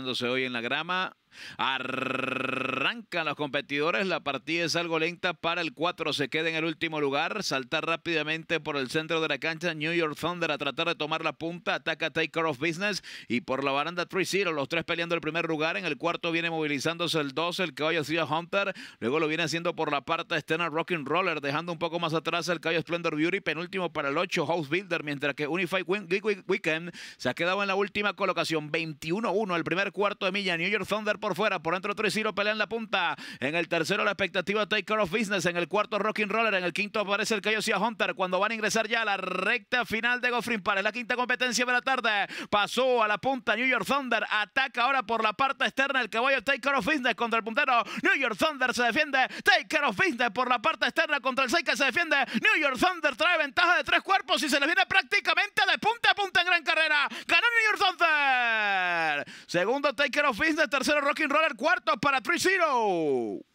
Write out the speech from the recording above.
dándose hoy en la grama. Ar a los competidores. La partida es algo lenta para el 4. Se queda en el último lugar. Saltar rápidamente por el centro de la cancha. New York Thunder a tratar de tomar la punta. Ataca Taker of Business. Y por la baranda 3-0. Los tres peleando el primer lugar. En el cuarto viene movilizándose el 2. El caballo Ciudad Hunter. Luego lo viene haciendo por la parte externa Rockin' Roller. Dejando un poco más atrás el caballo Splendor Beauty. Penúltimo para el 8 House Builder. Mientras que Unified Weekend se ha quedado en la última colocación. 21-1. El primer cuarto de milla. New York Thunder por fuera. Por dentro 3-0 pelean la punta. En el tercero, la expectativa Take Care of Business. En el cuarto, Rockin' Roller. En el quinto, aparece el Cayo Hunter. Cuando van a ingresar ya a la recta final de Goffrey para la quinta competencia de la tarde. Pasó a la punta New York Thunder. Ataca ahora por la parte externa el caballo Take Care of Business contra el puntero. New York Thunder se defiende. Take Care of Business por la parte externa contra el Seika se defiende. New York Thunder trae ventaja de tres cuerpos y se les viene prácticamente Segundo, Taker of Business. Tercero, Rock and Roller. Cuarto, para 3-0.